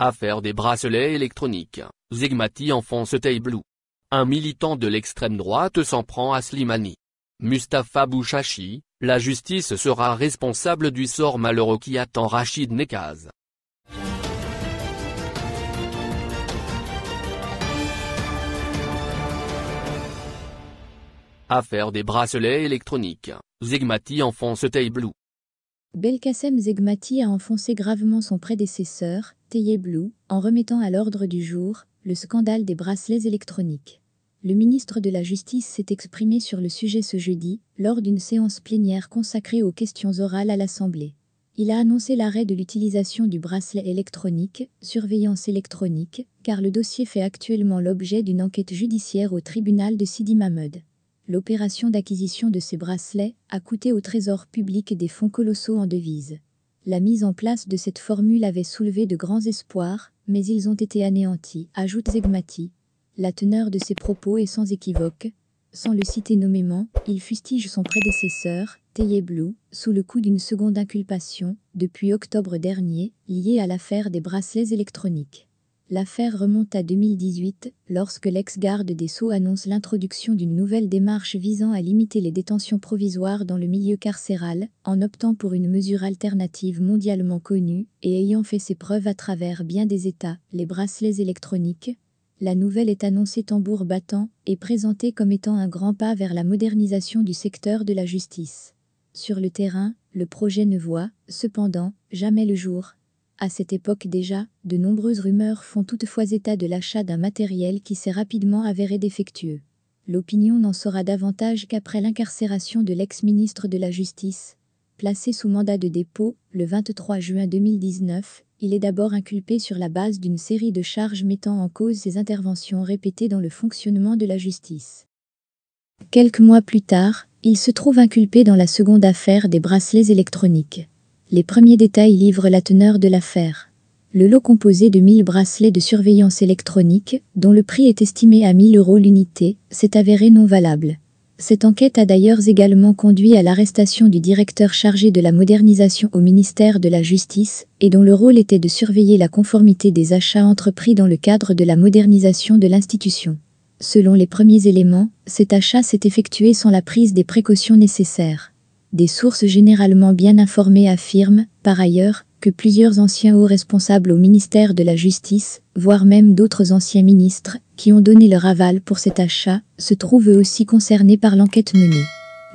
Affaire des bracelets électroniques, Zegmati enfonce Taylou. Un militant de l'extrême droite s'en prend à Slimani. Mustapha Bouchachi, la justice sera responsable du sort malheureux qui attend Rachid Nekaz. Affaire des bracelets électroniques, Zegmati enfonce Taylou. Belkacem Zegmati a enfoncé gravement son prédécesseur, Lou, en remettant à l'ordre du jour le scandale des bracelets électroniques. Le ministre de la Justice s'est exprimé sur le sujet ce jeudi, lors d'une séance plénière consacrée aux questions orales à l'Assemblée. Il a annoncé l'arrêt de l'utilisation du bracelet électronique, surveillance électronique, car le dossier fait actuellement l'objet d'une enquête judiciaire au tribunal de Sidi Mahmoud. L'opération d'acquisition de ces bracelets a coûté au Trésor public des fonds colossaux en devises. La mise en place de cette formule avait soulevé de grands espoirs, mais ils ont été anéantis, ajoute Zegmati. La teneur de ses propos est sans équivoque. Sans le citer nommément, il fustige son prédécesseur, Teye Blue, sous le coup d'une seconde inculpation, depuis octobre dernier, liée à l'affaire des bracelets électroniques. L'affaire remonte à 2018, lorsque l'ex-garde des Sceaux annonce l'introduction d'une nouvelle démarche visant à limiter les détentions provisoires dans le milieu carcéral, en optant pour une mesure alternative mondialement connue et ayant fait ses preuves à travers bien des États, les bracelets électroniques. La nouvelle est annoncée tambour battant et présentée comme étant un grand pas vers la modernisation du secteur de la justice. Sur le terrain, le projet ne voit, cependant, jamais le jour, à cette époque déjà, de nombreuses rumeurs font toutefois état de l'achat d'un matériel qui s'est rapidement avéré défectueux. L'opinion n'en saura davantage qu'après l'incarcération de l'ex-ministre de la Justice. Placé sous mandat de dépôt, le 23 juin 2019, il est d'abord inculpé sur la base d'une série de charges mettant en cause ses interventions répétées dans le fonctionnement de la justice. Quelques mois plus tard, il se trouve inculpé dans la seconde affaire des bracelets électroniques. Les premiers détails livrent la teneur de l'affaire. Le lot composé de 1000 bracelets de surveillance électronique, dont le prix est estimé à 1000 euros l'unité, s'est avéré non valable. Cette enquête a d'ailleurs également conduit à l'arrestation du directeur chargé de la modernisation au ministère de la Justice, et dont le rôle était de surveiller la conformité des achats entrepris dans le cadre de la modernisation de l'institution. Selon les premiers éléments, cet achat s'est effectué sans la prise des précautions nécessaires. Des sources généralement bien informées affirment, par ailleurs, que plusieurs anciens hauts responsables au ministère de la Justice, voire même d'autres anciens ministres, qui ont donné leur aval pour cet achat, se trouvent eux aussi concernés par l'enquête menée.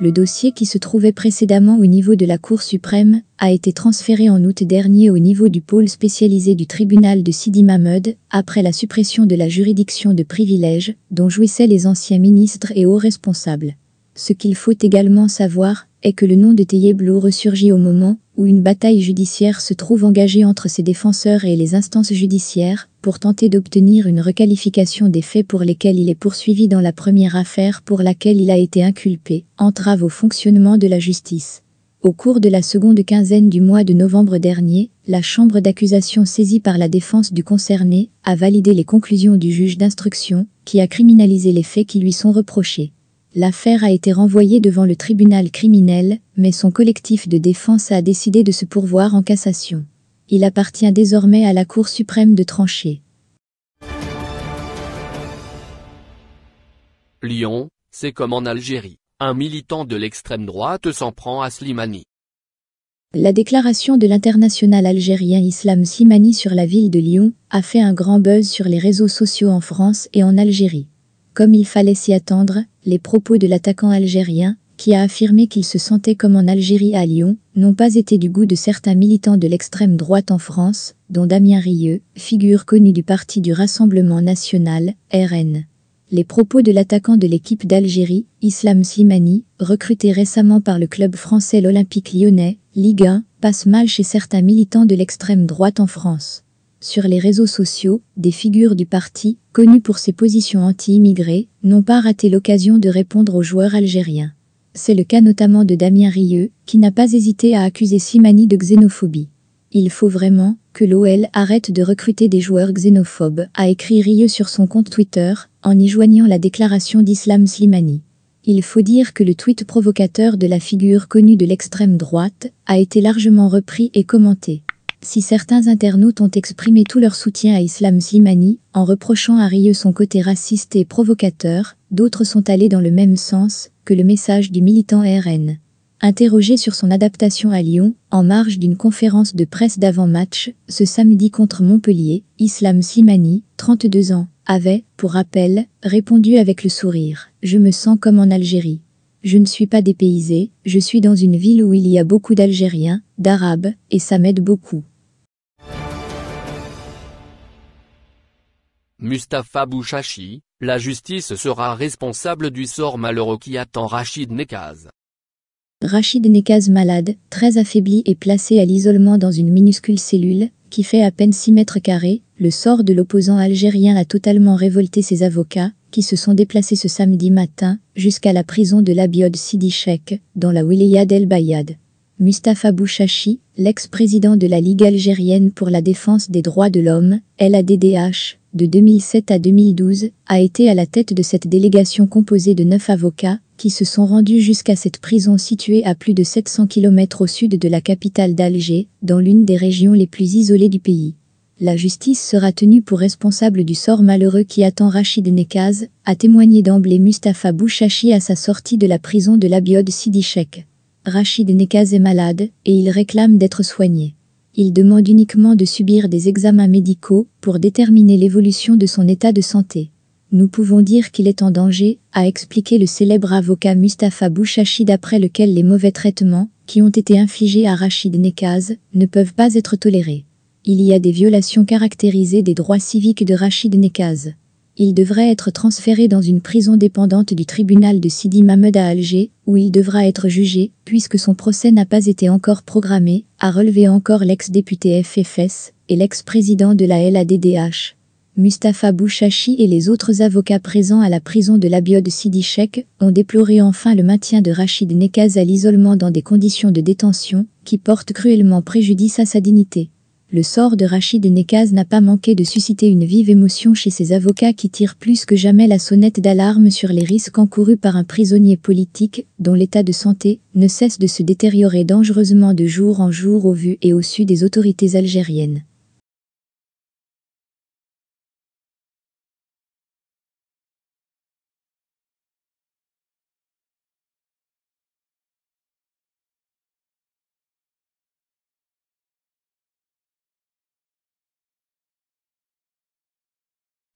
Le dossier qui se trouvait précédemment au niveau de la Cour suprême a été transféré en août dernier au niveau du pôle spécialisé du tribunal de Sidi Mahmoud, après la suppression de la juridiction de privilèges dont jouissaient les anciens ministres et hauts responsables. Ce qu'il faut également savoir, est que le nom de Teyeblo ressurgit au moment où une bataille judiciaire se trouve engagée entre ses défenseurs et les instances judiciaires pour tenter d'obtenir une requalification des faits pour lesquels il est poursuivi dans la première affaire pour laquelle il a été inculpé, entrave au fonctionnement de la justice. Au cours de la seconde quinzaine du mois de novembre dernier, la chambre d'accusation saisie par la défense du concerné a validé les conclusions du juge d'instruction qui a criminalisé les faits qui lui sont reprochés. L'affaire a été renvoyée devant le tribunal criminel, mais son collectif de défense a décidé de se pourvoir en cassation. Il appartient désormais à la Cour suprême de trancher. Lyon, c'est comme en Algérie. Un militant de l'extrême droite s'en prend à Slimani. La déclaration de l'international algérien Islam Slimani sur la ville de Lyon a fait un grand buzz sur les réseaux sociaux en France et en Algérie. Comme il fallait s'y attendre, les propos de l'attaquant algérien, qui a affirmé qu'il se sentait comme en Algérie à Lyon, n'ont pas été du goût de certains militants de l'extrême droite en France, dont Damien Rieu, figure connue du parti du Rassemblement National, RN. Les propos de l'attaquant de l'équipe d'Algérie, Islam Slimani, recruté récemment par le club français l'Olympique lyonnais, Ligue 1, passent mal chez certains militants de l'extrême droite en France sur les réseaux sociaux, des figures du parti, connues pour ses positions anti-immigrés, n'ont pas raté l'occasion de répondre aux joueurs algériens. C'est le cas notamment de Damien Rieu, qui n'a pas hésité à accuser Slimani de xénophobie. Il faut vraiment que l'OL arrête de recruter des joueurs xénophobes, a écrit Rieu sur son compte Twitter, en y joignant la déclaration d'Islam Slimani. Il faut dire que le tweet provocateur de la figure connue de l'extrême droite a été largement repris et commenté. Si certains internautes ont exprimé tout leur soutien à Islam Slimani, en reprochant à Rieux son côté raciste et provocateur, d'autres sont allés dans le même sens que le message du militant RN. Interrogé sur son adaptation à Lyon, en marge d'une conférence de presse d'avant-match, ce samedi contre Montpellier, Islam Slimani, 32 ans, avait, pour rappel, répondu avec le sourire « Je me sens comme en Algérie. Je ne suis pas dépaysé, je suis dans une ville où il y a beaucoup d'Algériens, d'Arabes, et ça m'aide beaucoup. » Mustapha Bouchachi, la justice sera responsable du sort malheureux qui attend Rachid Nekaz. Rachid Nekaz malade, très affaibli et placé à l'isolement dans une minuscule cellule, qui fait à peine 6 mètres carrés, le sort de l'opposant algérien a totalement révolté ses avocats, qui se sont déplacés ce samedi matin, jusqu'à la prison de l'Abiod Sidi Cheikh, dans la wilaya d'El Bayad. Mustapha Bouchachi, l'ex-président de la Ligue algérienne pour la défense des droits de l'homme, LADDH, de 2007 à 2012, a été à la tête de cette délégation composée de neuf avocats, qui se sont rendus jusqu'à cette prison située à plus de 700 km au sud de la capitale d'Alger, dans l'une des régions les plus isolées du pays. La justice sera tenue pour responsable du sort malheureux qui attend Rachid Nekaz, a témoigné d'emblée Mustapha Bouchachi à sa sortie de la prison de l'Abiode Sidi Cheikh. Rachid Nekaz est malade et il réclame d'être soigné. Il demande uniquement de subir des examens médicaux pour déterminer l'évolution de son état de santé. Nous pouvons dire qu'il est en danger, a expliqué le célèbre avocat Mustapha Bouchachi d'après lequel les mauvais traitements qui ont été infligés à Rachid Nekaz ne peuvent pas être tolérés. Il y a des violations caractérisées des droits civiques de Rachid Nekaz. Il devrait être transféré dans une prison dépendante du tribunal de Sidi Mahmoud à Alger, où il devra être jugé, puisque son procès n'a pas été encore programmé, a relevé encore l'ex-député FFS et l'ex-président de la LADDH. Mustapha Bouchachi et les autres avocats présents à la prison de l'Abiode Sidichek ont déploré enfin le maintien de Rachid Nekaz à l'isolement dans des conditions de détention qui portent cruellement préjudice à sa dignité le sort de Rachid Nekaz n'a pas manqué de susciter une vive émotion chez ses avocats qui tirent plus que jamais la sonnette d'alarme sur les risques encourus par un prisonnier politique dont l'état de santé ne cesse de se détériorer dangereusement de jour en jour au vu et au su des autorités algériennes.